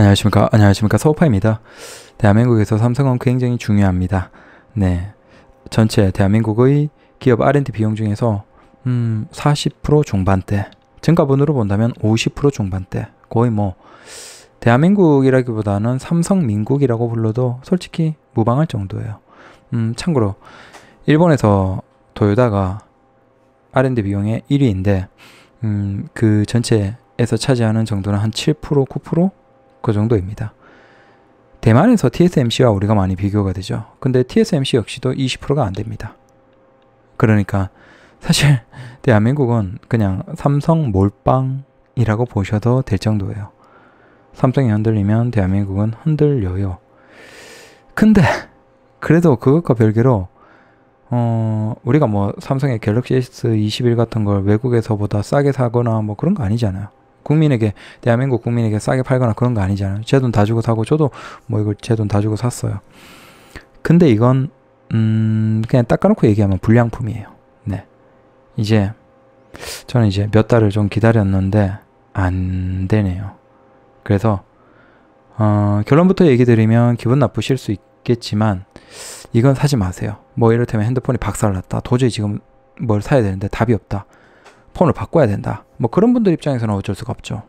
안녕하십니까. 안녕하십니까. 서우파입니다. 대한민국에서 삼성은 굉장히 중요합니다. 네. 전체 대한민국의 기업 R&D 비용 중에서 음, 40% 중반대. 증가분으로 본다면 50% 중반대. 거의 뭐 대한민국이라기보다는 삼성민국이라고 불러도 솔직히 무방할 정도예요. 음, 참고로 일본에서 도요다가 R&D 비용의 1위인데 음, 그 전체에서 차지하는 정도는 한 7%, 9%그 정도입니다. 대만에서 TSMC와 우리가 많이 비교가 되죠. 근데 TSMC 역시도 20%가 안 됩니다. 그러니까 사실 대한민국은 그냥 삼성 몰빵이라고 보셔도 될 정도예요. 삼성이 흔들리면 대한민국은 흔들려요. 근데 그래도 그것과 별개로 어, 우리가 뭐 삼성의 갤럭시 S21 같은 걸 외국에서보다 싸게 사거나 뭐 그런 거 아니잖아요. 국민에게 대한민국 국민에게 싸게 팔거나 그런 거 아니잖아요. 제 돈 다 주고 사고 저도 뭐 이걸 제돈 다 주고 샀어요. 근데 이건 음 그냥 닦아놓고 얘기하면 불량품이에요. 네. 이제 저는 이제 몇 달을 좀 기다렸는데 안 되네요. 그래서 어, 결론부터 얘기 드리면 기분 나쁘실 수 있겠지만 이건 사지 마세요. 뭐 이를테면 핸드폰이 박살났다. 도저히 지금 뭘 사야 되는데 답이 없다. 폰을 바꿔야 된다. 뭐 그런 분들 입장에서는 어쩔 수가 없죠.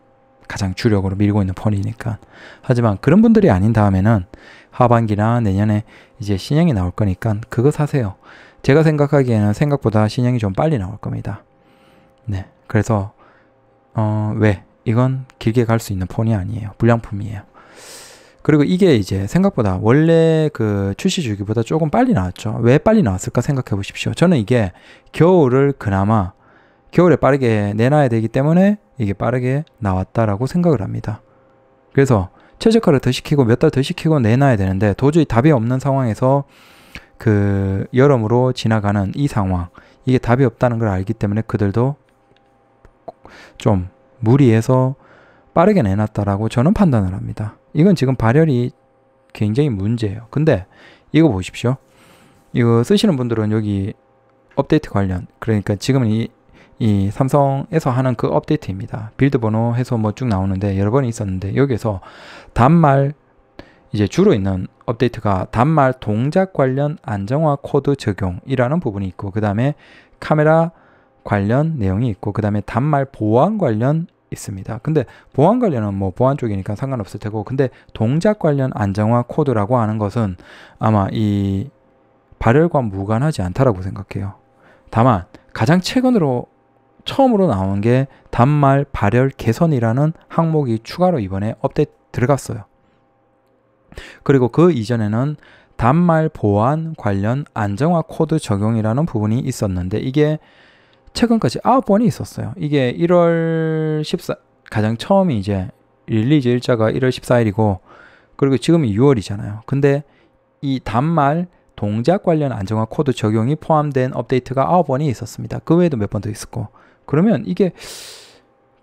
가장 주력으로 밀고 있는 폰이니까. 하지만 그런 분들이 아닌 다음에는 하반기나 내년에 이제 신형이 나올 거니까 그거 사세요. 제가 생각하기에는 생각보다 신형이 좀 빨리 나올 겁니다. 네. 그래서, 어, 왜? 이건 길게 갈 수 있는 폰이 아니에요. 불량품이에요. 그리고 이게 이제 생각보다 원래 그 출시 주기보다 조금 빨리 나왔죠. 왜 빨리 나왔을까 생각해 보십시오. 저는 이게 겨울을 그나마 겨울에 빠르게 내놔야 되기 때문에 이게 빠르게 나왔다라고 생각을 합니다. 그래서 최적화를더 시키고 몇 달 더 시키고 내놔야 되는데 도저히 답이 없는 상황에서 그 여름으로 지나가는 이 상황 이게 답이 없다는 걸 알기 때문에 그들도 좀 무리해서 빠르게 내놨다라고 저는 판단을 합니다. 이건 지금 발열이 굉장히 문제예요. 근데 이거 보십시오. 이거 쓰시는 분들은 여기 업데이트 관련 그러니까 지금 이이 삼성에서 하는 그 업데이트입니다. 빌드 번호 해서 뭐 쭉 나오는데 여러 번 있었는데 여기에서 단말 이제 주로 있는 업데이트가 단말 동작 관련 안정화 코드 적용이라는 부분이 있고 그 다음에 카메라 관련 내용이 있고 그 다음에 단말 보안 관련 있습니다. 근데 보안 관련은 뭐 보안 쪽이니까 상관없을 테고 근데 동작 관련 안정화 코드라고 하는 것은 아마 이 발열과 무관하지 않다라고 생각해요. 다만 가장 최근으로 처음으로 나온 게 단말 발열 개선이라는 항목이 추가로 이번에 업데이트 들어갔어요. 그리고 그 이전에는 단말 보안 관련 안정화 코드 적용이라는 부분이 있었는데 이게 최근까지 9 번이 있었어요. 이게 1월 14 가장 처음이 이제 릴리즈 일자가 1월 14일이고 그리고 지금이 6월이잖아요. 근데 이 단말 동작 관련 안정화 코드 적용이 포함된 업데이트가 9 번이 있었습니다. 그 외에도 몇 번 더 있었고 그러면 이게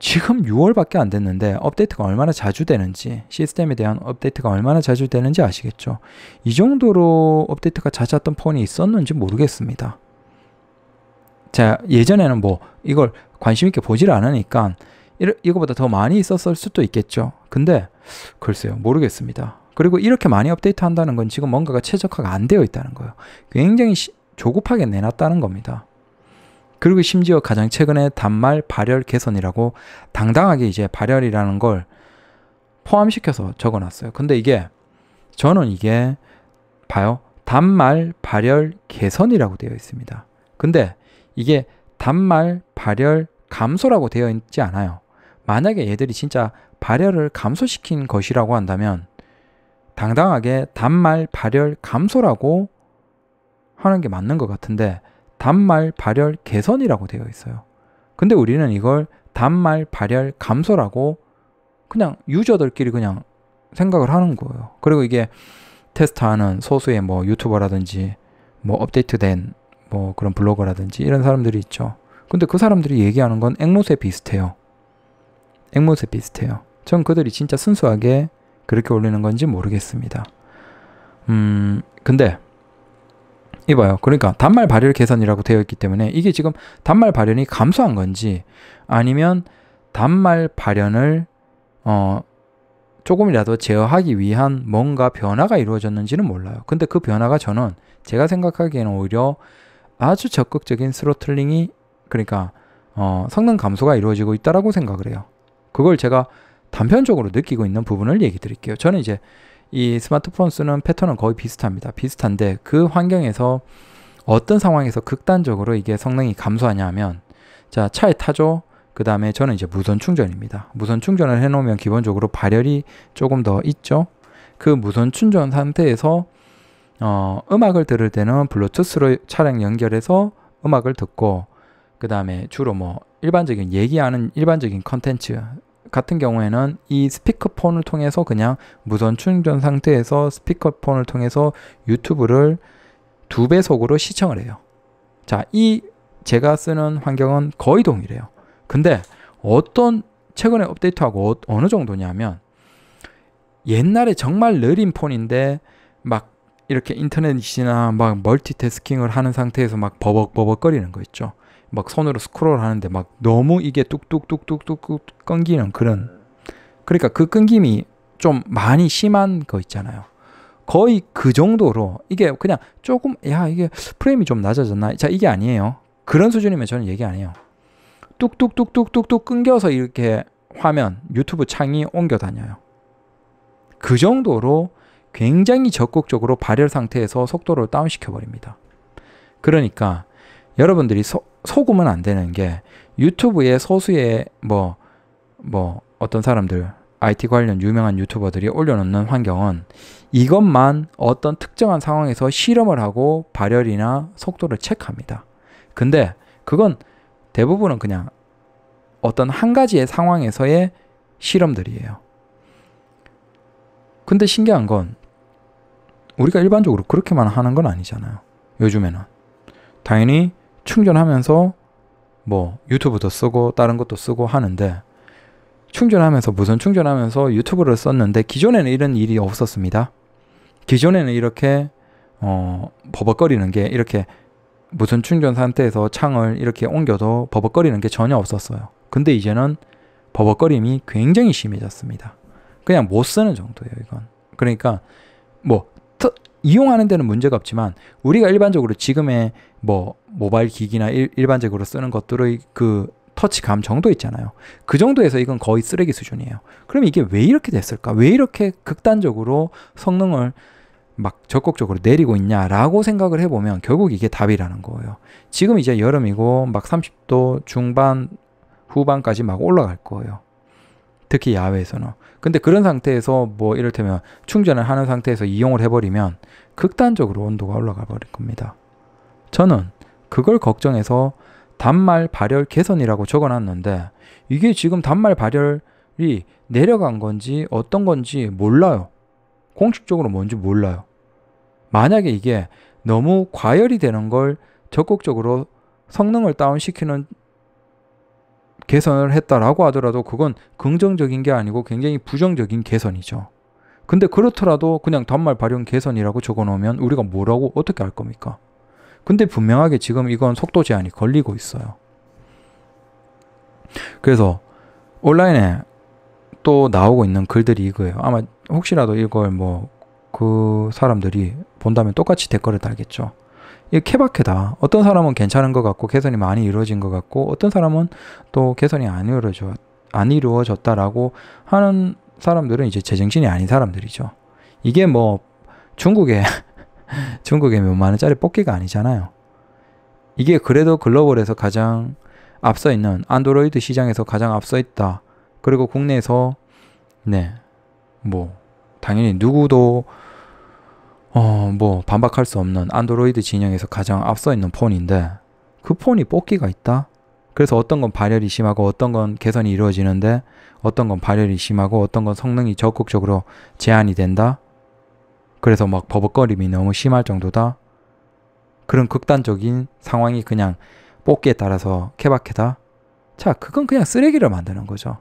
지금 6월밖에 안 됐는데 업데이트가 얼마나 자주 되는지 시스템에 대한 업데이트가 얼마나 자주 되는지 아시겠죠? 이 정도로 업데이트가 잦았던 폰이 있었는지 모르겠습니다. 자 예전에는 뭐 이걸 관심 있게 보질 않으니까 이거보다 더 많이 있었을 수도 있겠죠. 근데 글쎄요 모르겠습니다. 그리고 이렇게 많이 업데이트 한다는 건 지금 뭔가가 최적화가 안 되어 있다는 거예요. 굉장히 시, 조급하게 내놨다는 겁니다. 그리고 심지어 가장 최근에 단말 발열 개선이라고 당당하게 이제 발열이라는 걸 포함시켜서 적어 놨어요. 근데 이게 저는 이게 봐요. 단말 발열 개선이라고 되어 있습니다. 근데 이게 단말 발열 감소라고 되어 있지 않아요. 만약에 얘들이 진짜 발열을 감소시킨 것이라고 한다면 당당하게 단말 발열 감소라고 하는 게 맞는 것 같은데 단말 발열 개선이라고 되어 있어요. 근데 우리는 이걸 단말 발열 감소라고 그냥 유저들끼리 그냥 생각을 하는 거예요. 그리고 이게 테스트하는 소수의 뭐 유튜버라든지 뭐 업데이트된 뭐 그런 블로거라든지 이런 사람들이 있죠. 근데 그 사람들이 얘기하는 건앵무새 비슷해요. 앵무새 비슷해요. 전 그들이 진짜 순수하게 그렇게 올리는 건지 모르겠습니다. 음, 근데 이봐요. 그러니까 단말 발열 개선이라고 되어 있기 때문에 이게 지금 단말 발열이 감소한 건지 아니면 단말 발열을 어 조금이라도 제어하기 위한 뭔가 변화가 이루어졌는지는 몰라요. 근데 그 변화가 저는 제가 생각하기에는 오히려 아주 적극적인 스로틀링이 그러니까 어 성능 감소가 이루어지고 있다라고 생각을 해요. 그걸 제가 단편적으로 느끼고 있는 부분을 얘기 드릴게요. 저는 이제 이 스마트폰 쓰는 패턴은 거의 비슷합니다. 비슷한데 그 환경에서 어떤 상황에서 극단적으로 이게 성능이 감소하냐면 하자 차에 타죠. 그 다음에 저는 이제 무선 충전입니다. 무선 충전을 해놓으면 기본적으로 발열이 조금 더 있죠. 그 무선 충전 상태에서 어, 음악을 들을 때는 블루투스로 차량 연결해서 음악을 듣고 그 다음에 주로 뭐 일반적인 얘기하는 일반적인 컨텐츠 같은 경우에는 이 스피커폰을 통해서 그냥 무선 충전 상태에서 스피커폰을 통해서 유튜브를 두 배속으로 시청을 해요. 자, 이 제가 쓰는 환경은 거의 동일해요. 근데 어떤 최근에 업데이트하고 어, 어느 정도냐면 옛날에 정말 느린 폰인데 막 이렇게 인터넷이나 막 멀티태스킹을 하는 상태에서 막 버벅버벅거리는 거 있죠. 막 손으로 스크롤 하는데 막 너무 이게 뚝뚝뚝뚝뚝뚝 끊기는 그런 그러니까 그 끊김이 좀 많이 심한 거 있잖아요. 거의 그 정도로 이게 그냥 조금 야 이게 프레임이 좀 낮아졌나 자 이게 아니에요. 그런 수준이면 저는 얘기 안 해요. 뚝뚝뚝뚝뚝뚝 끊겨서 이렇게 화면 유튜브 창이 옮겨 다녀요. 그 정도로 굉장히 적극적으로 발열 상태에서 속도를 다운시켜 버립니다. 그러니까 여러분들이 소, 속으면 안 되는 게 유튜브에 소수의 뭐, 뭐 어떤 사람들, IT 관련 유명한 유튜버들이 올려놓는 환경은 이것만 어떤 특정한 상황에서 실험을 하고 발열이나 속도를 체크합니다. 근데 그건 대부분은 그냥 어떤 한 가지의 상황에서의 실험들이에요. 근데 신기한 건 우리가 일반적으로 그렇게만 하는 건 아니잖아요. 요즘에는. 당연히 충전하면서 뭐 유튜브도 쓰고 다른 것도 쓰고 하는데 충전하면서 무슨 충전하면서 유튜브를 썼는데 기존에는 이런 일이 없었습니다. 기존에는 이렇게 어, 버벅거리는 게 이렇게 무슨 충전 상태에서 창을 이렇게 옮겨도 버벅거리는 게 전혀 없었어요. 근데 이제는 버벅거림이 굉장히 심해졌습니다. 그냥 못 쓰는 정도예요, 이건. 그러니까 뭐 이용하는 데는 문제가 없지만 우리가 일반적으로 지금의 뭐 모바일 기기나 일, 반적으로 쓰는 것들의 그 터치감 정도 있잖아요. 그 정도에서 이건 거의 쓰레기 수준이에요. 그럼 이게 왜 이렇게 됐을까? 왜 이렇게 극단적으로 성능을 막 적극적으로 내리고 있냐라고 생각을 해보면 결국 이게 답이라는 거예요. 지금 이제 여름이고 막 30도 중반 후반까지 막 올라갈 거예요. 특히 야외에서는. 근데 그런 상태에서 뭐 이를테면 충전을 하는 상태에서 이용을 해버리면 극단적으로 온도가 올라가 버릴 겁니다. 저는 그걸 걱정해서 단말 발열 개선이라고 적어놨는데 이게 지금 단말 발열이 내려간 건지 어떤 건지 몰라요. 공식적으로 뭔지 몰라요. 만약에 이게 너무 과열이 되는 걸 적극적으로 성능을 다운시키는 개선을 했다라고 하더라도 그건 긍정적인 게 아니고 굉장히 부정적인 개선이죠. 근데 그렇더라도 그냥 단말 발현 개선이라고 적어 놓으면 우리가 뭐라고 어떻게 할 겁니까? 근데 분명하게 지금 이건 속도 제한이 걸리고 있어요. 그래서 온라인에 또 나오고 있는 글들이 이거예요. 아마 혹시라도 이걸 뭐 그 사람들이 본다면 똑같이 댓글을 달겠죠. 이게 케바케다. 어떤 사람은 괜찮은 것 같고 개선이 많이 이루어진 것 같고 어떤 사람은 또 개선이 안 이루어져 안 이루어졌다라고 하는 사람들은 이제 제정신이 아닌 사람들이죠. 이게 뭐 중국에 중국에 몇만 원짜리 뽑기가 아니잖아요. 이게 그래도 글로벌에서 가장 앞서 있는 안드로이드 시장에서 가장 앞서 있다. 그리고 국내에서 네. 뭐 당연히 누구도 어, 뭐 반박할 수 없는 안드로이드 진영에서 가장 앞서 있는 폰인데 그 폰이 뽑기가 있다? 그래서 어떤 건 발열이 심하고 어떤 건 개선이 이루어지는데 어떤 건 발열이 심하고 어떤 건 성능이 적극적으로 제한이 된다? 그래서 막 버벅거림이 너무 심할 정도다? 그런 극단적인 상황이 그냥 뽑기에 따라서 케바케다? 자, 그건 그냥 쓰레기를 만드는 거죠.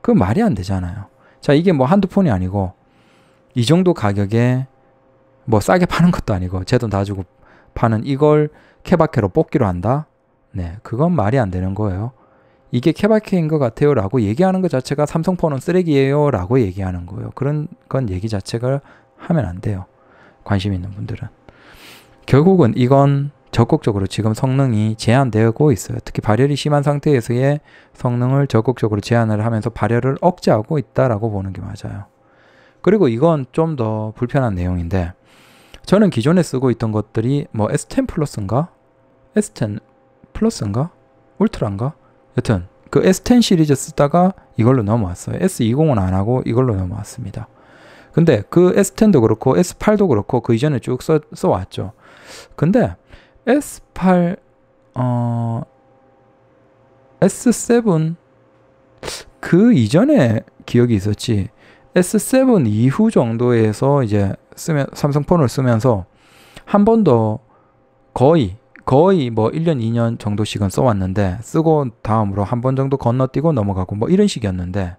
그건 말이 안 되잖아요. 자, 이게 뭐 한두 폰이 아니고 이 정도 가격에 뭐 싸게 파는 것도 아니고 제 돈 다 주고 파는 이걸 케바케로 뽑기로 한다? 네, 그건 말이 안 되는 거예요. 이게 케바케인 것 같아요 라고 얘기하는 것 자체가 삼성폰은 쓰레기예요 라고 얘기하는 거예요. 그런 건 얘기 자체가 하면 안 돼요. 관심 있는 분들은. 결국은 이건 적극적으로 지금 성능이 제한되고 있어요. 특히 발열이 심한 상태에서의 성능을 적극적으로 제한을 하면서 발열을 억제하고 있다라고 보는 게 맞아요. 그리고 이건 좀 더 불편한 내용인데 저는 기존에 쓰고 있던 것들이 뭐 S10 플러스인가? S10 플러스인가? 울트라인가? 여튼 그 S10 시리즈 쓰다가 이걸로 넘어왔어요. S20은 안 하고 이걸로 넘어왔습니다. 근데 그 S10도 그렇고 S8도 그렇고 그 이전에 쭉 써, 써왔죠. 근데 S8, 어, S7 그 이전에 기억이 있었지 S7 이후 정도에서 이제 쓰면 삼성폰을 쓰면서 한 번도 거의 거의 뭐 1년, 2년 정도씩은 써왔는데 쓰고 다음으로 한 번 정도 건너뛰고 넘어가고 뭐 이런 식이었는데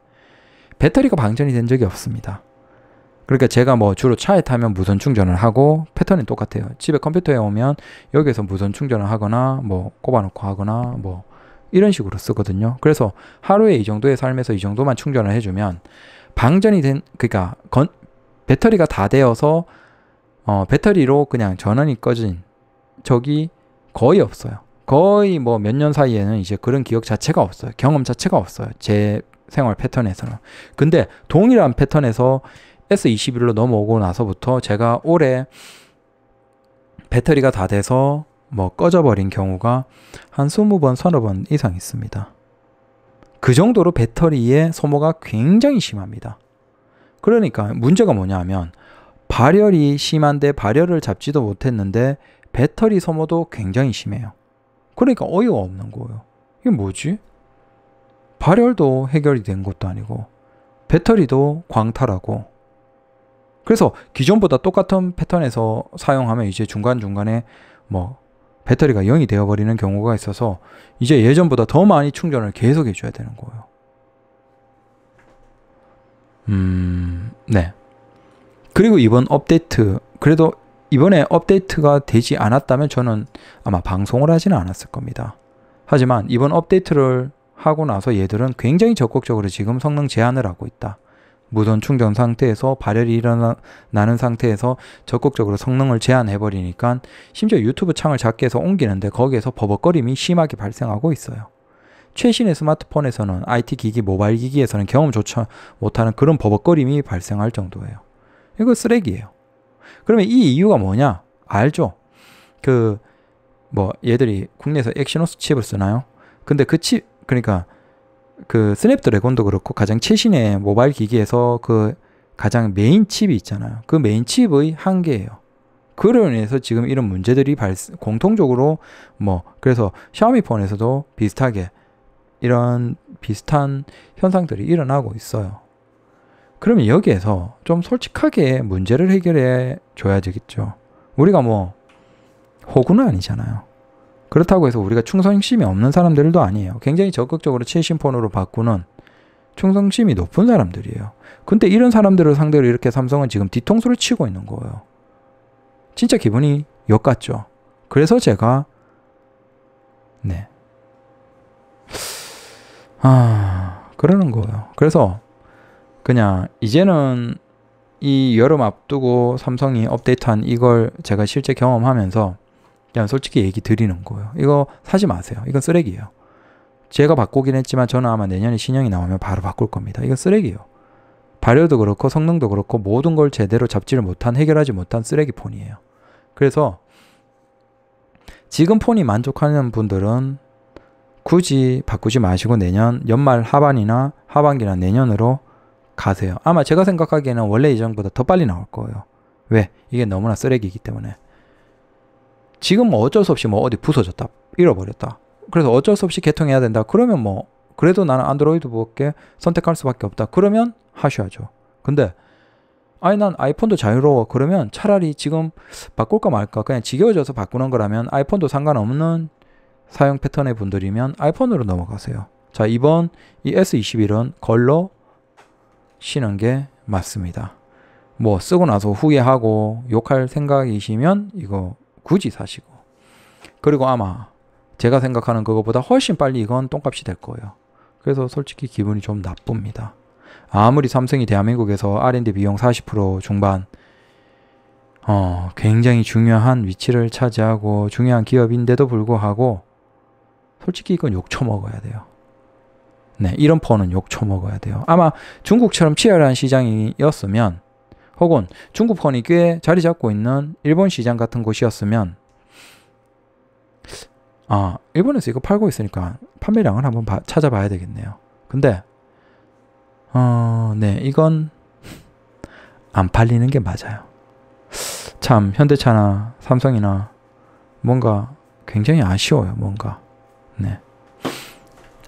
배터리가 방전이 된 적이 없습니다. 그러니까 제가 뭐 주로 차에 타면 무선 충전을 하고 패턴이 똑같아요. 집에 컴퓨터에 오면 여기에서 무선 충전을 하거나 뭐 꼽아놓고 하거나 뭐 이런 식으로 쓰거든요. 그래서 하루에 이 정도의 삶에서 이 정도만 충전을 해주면 방전이 된 그러니까 건, 배터리가 다 되어서 어, 배터리로 그냥 전원이 꺼진 적이 거의 없어요. 거의 뭐 몇 년 사이에는 이제 그런 기억 자체가 없어요. 경험 자체가 없어요. 제 생활 패턴에서는. 근데 동일한 패턴에서 S21로 넘어오고 나서부터 제가 올해 배터리가 다 돼서 뭐 꺼져버린 경우가 한 20번, 30번 이상 있습니다. 그 정도로 배터리의 소모가 굉장히 심합니다. 그러니까 문제가 뭐냐면 발열이 심한데 발열을 잡지도 못했는데 배터리 소모도 굉장히 심해요. 그러니까 어이가 없는 거예요. 이게 뭐지? 발열도 해결이 된 것도 아니고 배터리도 광탈하고 그래서 기존보다 똑같은 패턴에서 사용하면 이제 중간중간에 뭐 배터리가 0이 되어버리는 경우가 있어서 이제 예전보다 더 많이 충전을 계속 해줘야 되는 거예요. 음, 네. 그리고 이번 업데이트, 그래도 이번에 업데이트가 되지 않았다면 저는 아마 방송을 하지는 않았을 겁니다. 하지만 이번 업데이트를 하고 나서 얘들은 굉장히 적극적으로 지금 성능 제한을 하고 있다. 무선 충전 상태에서 발열이 일어나는 상태에서 적극적으로 성능을 제한해버리니까 심지어 유튜브 창을 작게 해서 옮기는데 거기에서 버벅거림이 심하게 발생하고 있어요. 최신의 스마트폰에서는 IT 기기, 모바일 기기에서는 경험조차 못하는 그런 버벅거림이 발생할 정도예요. 이거 쓰레기예요. 그러면 이 이유가 뭐냐? 알죠? 그, 뭐, 얘들이 국내에서 엑시노스 칩을 쓰나요? 근데 그 칩, 그러니까 그 스냅드래곤도 그렇고 가장 최신의 모바일 기기에서 그 가장 메인 칩이 있잖아요. 그 메인 칩의 한계예요. 그로 인해서 지금 이런 문제들이 발, 공통적으로 뭐 그래서 샤오미폰에서도 비슷하게 이런 비슷한 현상들이 일어나고 있어요. 그럼 여기에서 좀 솔직하게 문제를 해결해 줘야 되겠죠. 우리가 뭐 호구는 아니잖아요. 그렇다고 해서 우리가 충성심이 없는 사람들도 아니에요. 굉장히 적극적으로 최신폰으로 바꾸는 충성심이 높은 사람들이에요. 근데 이런 사람들을 상대로 이렇게 삼성은 지금 뒤통수를 치고 있는 거예요. 진짜 기분이 역같죠. 그래서 제가 네 아, 그러는 거예요. 그래서 그냥 이제는 이 여름 앞두고 삼성이 업데이트한 이걸 제가 실제 경험하면서 그냥 솔직히 얘기 드리는 거예요. 이거 사지 마세요. 이건 쓰레기예요. 제가 바꾸긴 했지만 저는 아마 내년에 신형이 나오면 바로 바꿀 겁니다. 이건 쓰레기예요. 발열도 그렇고 성능도 그렇고 모든 걸 제대로 잡지를 못한 해결하지 못한 쓰레기 폰이에요. 그래서 지금 폰이 만족하는 분들은 굳이 바꾸지 마시고 내년 연말 하반이나 하반기나 내년으로 가세요. 아마 제가 생각하기에는 원래 예정보다 더 빨리 나올 거예요. 왜? 이게 너무나 쓰레기이기 때문에. 지금 뭐 어쩔 수 없이 뭐 어디 부서졌다, 잃어버렸다. 그래서 어쩔 수 없이 개통해야 된다. 그러면 뭐 그래도 나는 안드로이드 볼게 선택할 수밖에 없다. 그러면 하셔야죠. 근데 아니 난 아이폰도 자유로워. 그러면 차라리 지금 바꿀까 말까 그냥 지겨워져서 바꾸는 거라면 아이폰도 상관없는 사용 패턴의 분들이면 아이폰으로 넘어가세요. 자, 이번 이 S21은 걸러 쉬는 게 맞습니다. 뭐 쓰고 나서 후회하고 욕할 생각이시면 이거 굳이 사시고 그리고 아마 제가 생각하는 그것보다 훨씬 빨리 이건 똥값이 될 거예요. 그래서 솔직히 기분이 좀 나쁩니다. 아무리 삼성이 대한민국에서 R&D 비용 40% 중반 어, 굉장히 중요한 위치를 차지하고 중요한 기업인데도 불구하고 솔직히 이건 욕쳐먹어야 돼요. 네, 이런 폰은 욕쳐먹어야 돼요. 아마 중국처럼 치열한 시장이었으면 혹은 중국 폰이꽤 자리 잡고 있는 일본 시장 같은 곳이었으면 아 일본에서 이거 팔고 있으니까 판매량을 한번 바, 찾아봐야 되겠네요 근데 어네 이건 안 팔리는 게 맞아요 참 현대차나 삼성이나 뭔가 굉장히 아쉬워요 뭔가 네.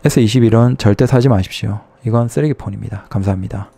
S21은 절대 사지 마십시오. 이건 쓰레기폰입니다. 감사합니다.